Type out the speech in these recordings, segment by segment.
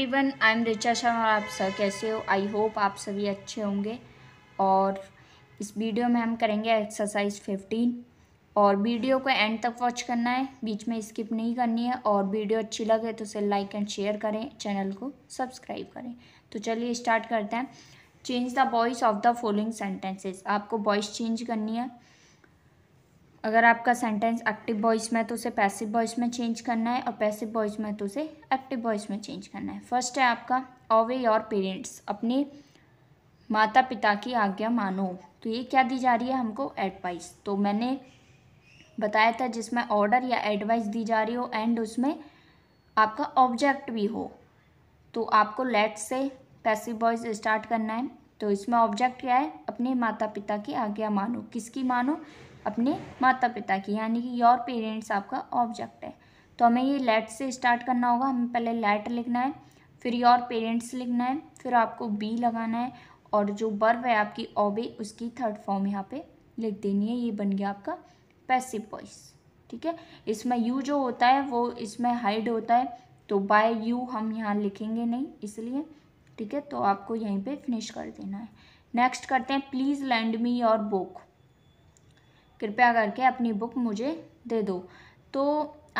everyone I am Richa Sharma आप sir कैसे हो आई होप आप सभी अच्छे होंगे और इस वीडियो में हम करेंगे एक्सरसाइज फिफ्टीन और वीडियो को एंड तक वॉच करना है बीच में स्किप नहीं करनी है और वीडियो अच्छी लगे तो उसे लाइक एंड शेयर करें चैनल को सब्सक्राइब करें तो चलिए स्टार्ट करते हैं change the voice of the following sentences आपको वॉइस चेंज करनी है अगर आपका सेंटेंस एक्टिव वॉइस में तो उसे पैसिव वॉइस में चेंज करना है और पैसिव वॉइस में तो उसे एक्टिव वॉइस में चेंज करना है फर्स्ट है आपका ऑवे योर पेरेंट्स अपने माता पिता की आज्ञा मानो तो ये क्या दी जा रही है हमको एडवाइस तो मैंने बताया था जिसमें ऑर्डर या एडवाइस दी जा रही हो एंड उसमें आपका ऑब्जेक्ट भी हो तो आपको लेट से पैसिव वॉइस स्टार्ट करना है तो इसमें ऑब्जेक्ट क्या है अपने माता पिता की आज्ञा मानो किसकी मानो अपने माता पिता की यानी कि योर पेरेंट्स आपका ऑब्जेक्ट है तो हमें ये लेट से स्टार्ट करना होगा हमें पहले लेट लिखना है फिर योर पेरेंट्स लिखना है फिर आपको बी लगाना है और जो बर्व है आपकी ओबे उसकी थर्ड फॉर्म यहाँ पे लिख देनी है ये बन गया आपका पैसिव वॉइस ठीक है इसमें यू जो होता है वो इसमें हाइड होता है तो बाय यू हम यहाँ लिखेंगे नहीं इसलिए ठीक है तो आपको यहीं पे फिनिश कर देना है नेक्स्ट करते हैं please lend me your book कृपया करके अपनी बुक मुझे दे दो तो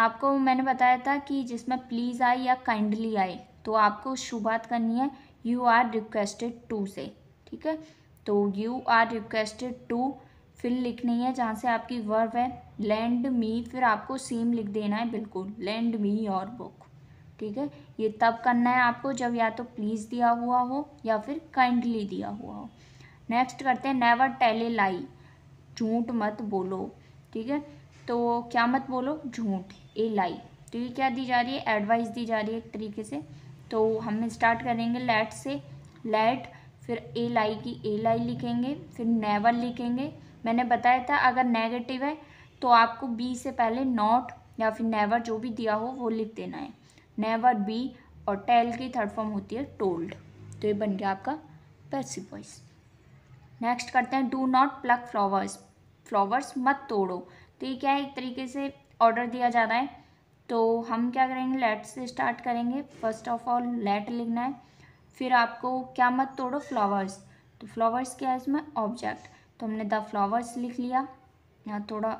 आपको मैंने बताया था कि जिसमें प्लीज़ आए या काइंडली आए तो आपको शुरुआत करनी है you are requested to say ठीक है तो यू आर रिक्वेस्टेड टू फिर लिखनी है जहाँ से आपकी वर्ब है लैंड मी फिर आपको सेम लिख देना है बिल्कुल लैंड मी योर बुक ठीक है ये तब करना है आपको जब या तो प्लीज़ दिया हुआ हो या फिर काइंडली दिया हुआ हो नेक्स्ट करते हैं नेवर टेल ए लाई झूठ मत बोलो ठीक है तो क्या मत बोलो झूठ ए लाई तो ये क्या दी जा रही है एडवाइस दी जा रही है एक तरीके से तो हम स्टार्ट करेंगे लेट से लेट फिर ए लाई की ए लाई लिखेंगे फिर नेवर लिखेंगे मैंने बताया था अगर नेगेटिव है तो आपको बी से पहले नॉट या फिर नेवर जो भी दिया हो वो लिख देना है नेवर बी और टेल की थर्ड फॉर्म होती है टोल्ड तो ये बन गया आपका पैसिव वॉइस नेक्स्ट करते हैं do not pluck flowers flowers मत तोड़ो तो ये क्या है एक तरीके से ऑर्डर दिया जा रहा है तो हम क्या करेंगे लेट से स्टार्ट करेंगे फर्स्ट ऑफ ऑल लेट लिखना है फिर आपको क्या मत तोड़ो फ्लावर्स तो फ्लावर्स क्या है इसमें ऑब्जेक्ट तो हमने द फ्लावर्स लिख लिया यहाँ थोड़ा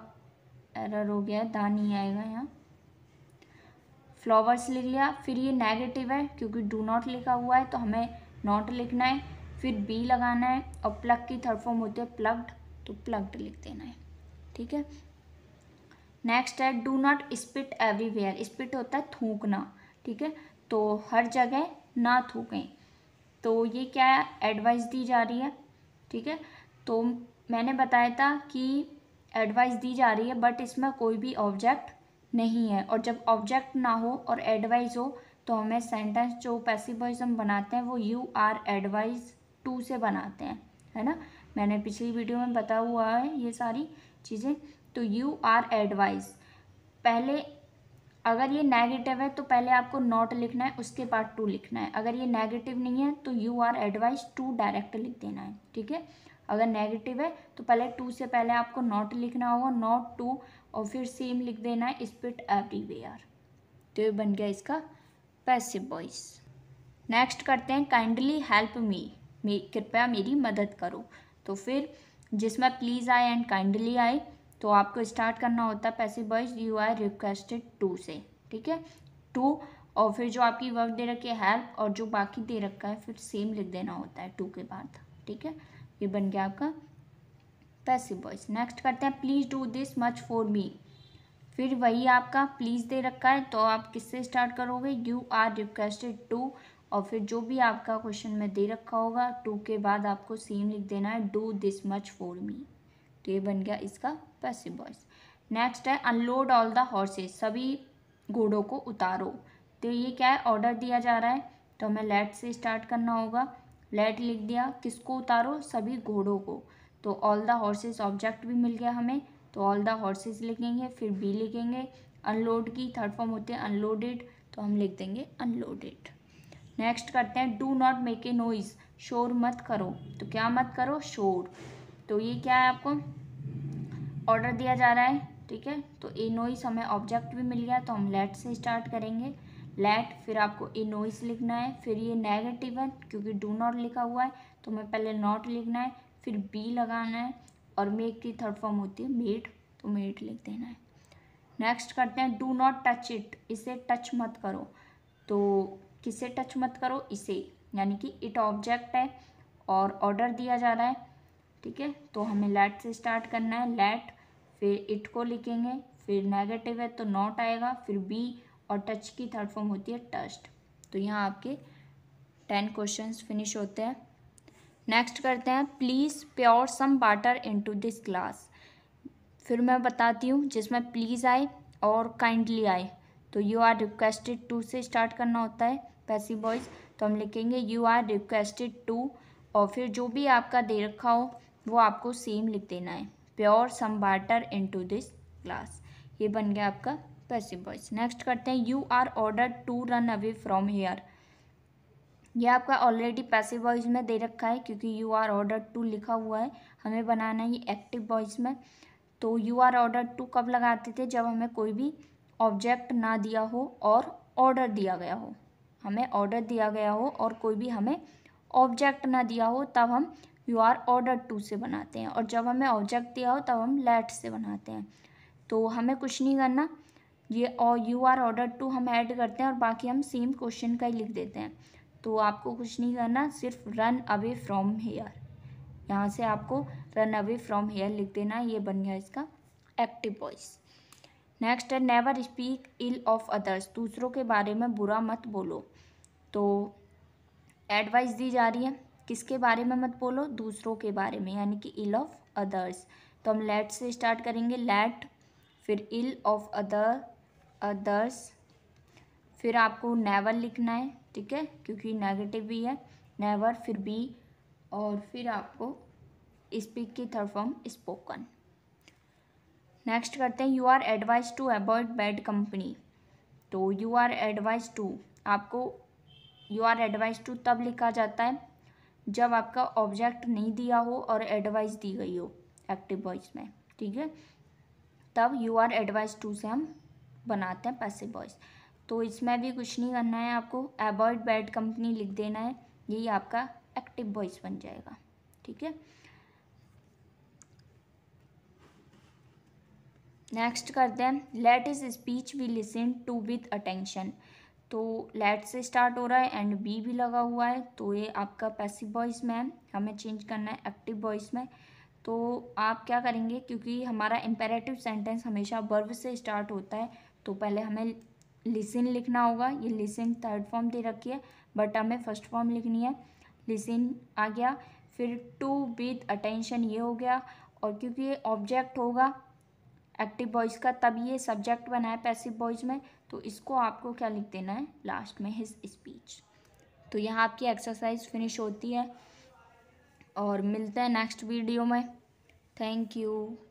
एरर हो गया है दा नहीं आएगा यहाँ फ्लावर्स लिख लिया फिर ये नेगेटिव है क्योंकि डू नॉट लिखा हुआ है तो हमें नॉट लिखना है फिर बी लगाना है और प्लग की थर्ड फॉर्म होती है प्लग्ड तो प्लग्ड लिख देना है ठीक है नेक्स्ट है do not spit everywhere spit होता है थूकना ठीक है तो हर जगह ना थूकें तो ये क्या एडवाइस दी जा रही है ठीक है तो मैंने बताया था कि एडवाइस दी जा रही है बट इसमें कोई भी ऑब्जेक्ट नहीं है और जब ऑब्जेक्ट ना हो और एडवाइस हो तो हमें सेंटेंस जो पैसिव वॉइस हम बनाते हैं वो यू आर एडवाइज टू से बनाते हैं है ना मैंने पिछली वीडियो में बता हुआ है ये सारी चीज़ें तो यू आर एडवाइज पहले अगर ये नेगेटिव है तो पहले आपको नॉट लिखना है उसके बाद टू लिखना है अगर ये नेगेटिव नहीं है तो you are advise to direct लिख देना है ठीक है अगर नेगेटिव है तो पहले टू से पहले आपको नॉट लिखना होगा नॉट टू और फिर सेम लिख देना है स्पिट एवरीवेयर तो ये बन गया इसका पैसिव वॉइस नेक्स्ट करते हैं काइंडली हेल्प मी मे कृपया मेरी मदद करो तो फिर जिसमें प्लीज़ आए एंड काइंडली आए तो आपको स्टार्ट करना होता है पैसे boys you are requested to say ठीक है टू और फिर जो आपकी वर्क दे रखी है हेल्प और जो बाकी दे रखा है फिर सेम लिख देना होता है टू के बाद ठीक है ये बन गया आपका पैसे बॉयज नेक्स्ट करते हैं please do this much for me फिर वही आपका प्लीज़ दे रखा है तो आप किससे स्टार्ट करोगे यू आर रिक्वेस्टेड टू और फिर जो भी आपका क्वेश्चन में दे रखा होगा टू के बाद आपको सेम लिख देना है do this much for me तो ये बन गया इसका पैसिव वॉइस नेक्स्ट है अनलोड ऑल द हॉर्सेस सभी घोड़ों को उतारो तो ये क्या है ऑर्डर दिया जा रहा है तो हमें लेट से स्टार्ट करना होगा लेट लिख दिया किसको उतारो सभी घोड़ों को तो ऑल द हॉर्सेस ऑब्जेक्ट भी मिल गया हमें तो ऑल द हॉर्सेस लिखेंगे फिर बी लिखेंगे अनलोड की थर्ड फॉर्म होते हैं अनलोडेड तो हम लिख देंगे अनलोडेड नेक्स्ट करते हैं do not make a noise शोर मत करो तो क्या मत करो शोर तो ये क्या है आपको ऑर्डर दिया जा रहा है ठीक है तो ए नोइस हमें ऑब्जेक्ट भी मिल गया तो हम लेट से स्टार्ट करेंगे लेट फिर आपको ए नोइस लिखना है फिर ये नेगेटिव है क्योंकि डू नॉट लिखा हुआ है तो हमें पहले नॉट लिखना है फिर बी लगाना है और मेक की थर्ड फॉर्म होती है मेड तो मेड लिख देना है नेक्स्ट करते हैं डू नॉट टच इट इसे टच मत करो तो किसे टच मत करो इसे यानी कि इट ऑब्जेक्ट है और ऑर्डर दिया जा रहा है ठीक है तो हमें लेट से स्टार्ट करना है लेट फिर इट को लिखेंगे फिर नेगेटिव है तो नॉट आएगा फिर बी और टच की थर्ड फॉर्म होती है टस्ट तो यहाँ आपके टेन क्वेश्चंस फिनिश होते हैं नेक्स्ट करते हैं please pour some water into this glass फिर मैं बताती हूँ जिसमें प्लीज़ आए और काइंडली आए तो you are requested to say start करना होता है पैसिव बॉयज़ तो हम लिखेंगे यू आर रिक्वेस्टेड टू और फिर जो भी आपका दे रखा हो वो आपको सेम लिख देना है pour some water into this glass ये बन गया आपका पैसिव बॉयज नेक्स्ट करते हैं you are order to run away from here यह आपका ऑलरेडी पैसिव वॉइस में दे रखा है क्योंकि यू आर ऑर्डर टू लिखा हुआ है हमें बनाना है ये एक्टिव वॉइस में तो यू आर ऑर्डर टू कब लगाते थे जब हमें कोई भी ऑब्जेक्ट ना दिया हो और ऑर्डर दिया गया हो हमें ऑर्डर दिया गया हो और कोई भी हमें ऑब्जेक्ट ना दिया हो तब हम यू आर ऑर्डर टू से बनाते हैं और जब हमें ऑब्जेक्ट दिया हो तब हम लेट से बनाते हैं तो हमें कुछ नहीं करना ये और यू आर ऑर्डर टू हम ऐड करते हैं और बाकी हम सेम क्वेश्चन का ही लिख देते हैं तो आपको कुछ नहीं करना सिर्फ रन अवे फ्रॉम हेयर यहाँ से आपको रन अवे फ्रॉम हेयर लिख देना ये बन गया इसका एक्टिव वॉइस नेक्स्ट है never speak ill of others दूसरों के बारे में बुरा मत बोलो तो एडवाइस दी जा रही है किसके बारे में मत बोलो दूसरों के बारे में यानी कि इल ऑफ अदर्स तो हम लेट से स्टार्ट करेंगे लेट फिर इल ऑफ अदर अदर्स फिर आपको नेवर लिखना है ठीक है क्योंकि नेगेटिव भी है नेवर फिर बी और फिर आपको स्पीक की थर्ड फॉर्म स्पोकन नेक्स्ट करते हैं you are advise to avoid bad company तो यू आर एडवाइज टू आपको यू आर एडवाइज टू तब लिखा जाता है जब आपका ऑब्जेक्ट नहीं दिया हो और एडवाइस दी गई हो एक्टिव वॉइस में ठीक है तब यू आर एडवाइज टू से हम बनाते हैं पैसे वॉइस तो इसमें भी कुछ नहीं करना है आपको अवॉइड बैड कंपनी लिख देना है यही आपका एक्टिव वॉइस बन जाएगा ठीक है नेक्स्ट करते हैं let us speech we listen to with attention तो लेट से स्टार्ट हो रहा है एंड बी भी लगा हुआ है तो ये आपका पैसिव वॉइस में है हमें चेंज करना है एक्टिव वॉइस में तो आप क्या करेंगे क्योंकि हमारा इम्पेरेटिव सेंटेंस हमेशा वर्ब से स्टार्ट होता है तो पहले हमें लिसन लिखना होगा ये लिसन थर्ड फॉर्म दे रखी है बट हमें फर्स्ट फॉर्म लिखनी है लिसन आ गया फिर टू विद अटेंशन ये हो गया और क्योंकि ये ऑब्जेक्ट होगा एक्टिव बॉयज़ का तब ये सब्जेक्ट बना है पैसिव बॉयज में तो इसको आपको क्या लिख देना है लास्ट में हिज स्पीच तो यहाँ आपकी एक्सरसाइज फिनिश होती है और मिलते हैं नेक्स्ट वीडियो में थैंक यू